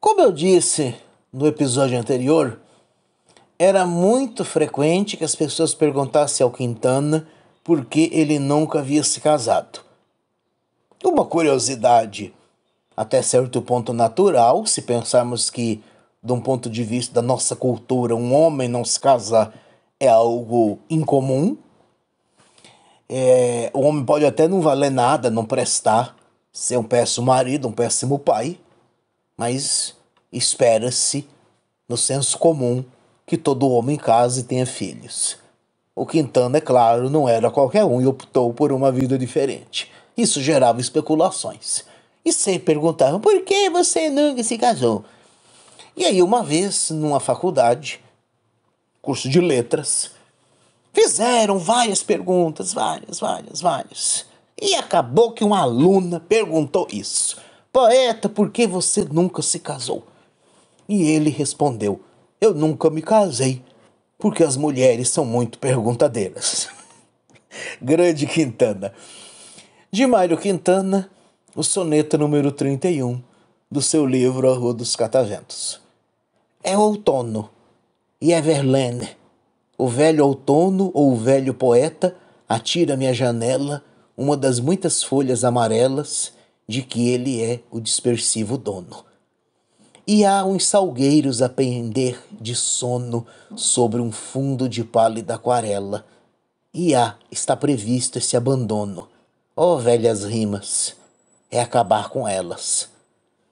Como eu disse no episódio anterior, era muito frequente que as pessoas perguntassem ao Quintana por que ele nunca havia se casado. Uma curiosidade até certo ponto natural, se pensarmos que, de um ponto de vista da nossa cultura, um homem não se casar é algo incomum. É, o homem pode até não valer nada, não prestar, ser um péssimo marido, um péssimo pai mas espera-se, no senso comum, que todo homem case e tenha filhos. O Quintana, então, é claro, não era qualquer um e optou por uma vida diferente. Isso gerava especulações. E sempre perguntavam: por que você nunca se casou? E aí, uma vez, numa faculdade, curso de letras, fizeram várias perguntas, várias, várias, várias. E acabou que uma aluna perguntou isso. Poeta, por que você nunca se casou? E ele respondeu: Eu nunca me casei, porque as mulheres são muito perguntadeiras. Grande Quintana. De Mário Quintana, o soneto número 31 do seu livro A Rua dos Cataventos. É outono, e é Verlaine. O velho outono ou o velho poeta atira-me à janela uma das muitas folhas amarelas de que ele é o dispersivo dono. E há uns salgueiros a pender de sono sobre um fundo de pálida aquarela. E há, está previsto esse abandono. Ó oh, velhas rimas, é acabar com elas.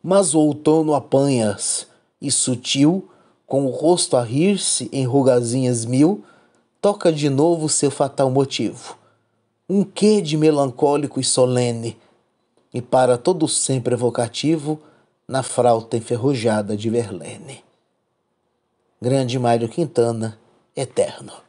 Mas o outono apanhas, e sutil, com o rosto a rir-se em rugazinhas mil, toca de novo seu fatal motivo. Um quê de melancólico e solene, e para todo sempre evocativo na frauta enferrujada de Verlaine. Grande Mário Quintana, eterno.